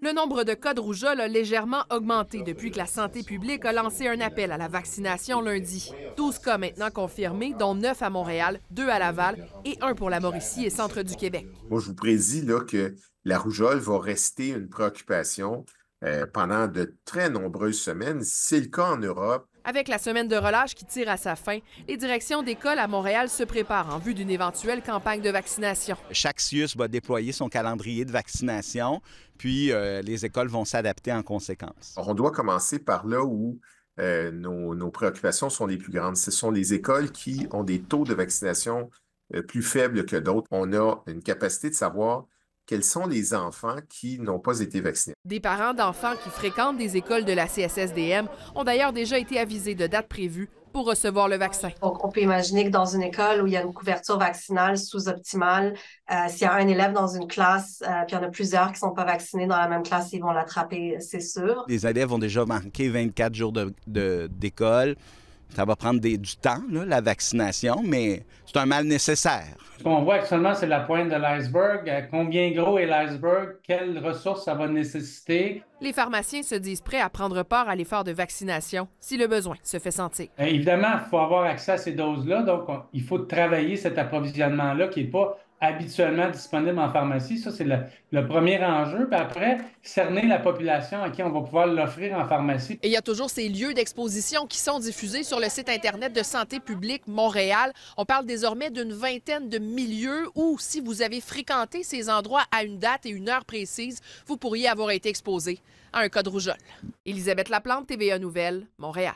Le nombre de cas de rougeole a légèrement augmenté depuis que la santé publique a lancé un appel à la vaccination lundi. 12 cas maintenant confirmés, dont 9 à Montréal, 2 à Laval et 1 pour la Mauricie et Centre du Québec. Moi, je vous prédis que la rougeole va rester une préoccupation euh, pendant de très nombreuses semaines. C'est le cas en Europe, avec la semaine de relâche qui tire à sa fin, les directions d'école à Montréal se préparent en vue d'une éventuelle campagne de vaccination. Chaque CIUS va déployer son calendrier de vaccination, puis euh, les écoles vont s'adapter en conséquence. On doit commencer par là où euh, nos, préoccupations sont les plus grandes. Ce sont les écoles qui ont des taux de vaccination euh, plus faibles que d'autres. On a une capacité de savoir quels sont les enfants qui n'ont pas été vaccinés. Des parents d'enfants qui fréquentent des écoles de la CSSDM ont d'ailleurs déjà été avisés de dates prévues pour recevoir le vaccin. on peut imaginer que dans une école où il y a une couverture vaccinale sous-optimale, euh, s'il y a un élève dans une classe, euh, puis il y en a plusieurs qui ne sont pas vaccinés dans la même classe, ils vont l'attraper, c'est sûr. Les élèves ont déjà manqué 24 jours d'école. Ça va prendre du temps, la vaccination, mais c'est un mal nécessaire. Ce qu'on voit actuellement, c'est la pointe de l'iceberg. Euh, combien gros est l'iceberg? Quelles ressources ça va nécessiter? Les pharmaciens se disent prêts à prendre part à l'effort de vaccination si le besoin se fait sentir. Euh, évidemment, il faut avoir accès à ces doses-là, donc il faut travailler cet approvisionnement-là qui n'est pas habituellement disponible en pharmacie. Ça, c'est le, premier enjeu. Puis après, cerner la population à qui on va pouvoir l'offrir en pharmacie. Et il y a toujours ces lieux d'exposition qui sont diffusés sur le site Internet de Santé publique Montréal. On parle désormais d'une vingtaine de milieux où, si vous avez fréquenté ces endroits à une date et une heure précise, vous pourriez avoir été exposé à un cas de rougeole. Elisabeth Laplante, TVA Nouvelle, Montréal.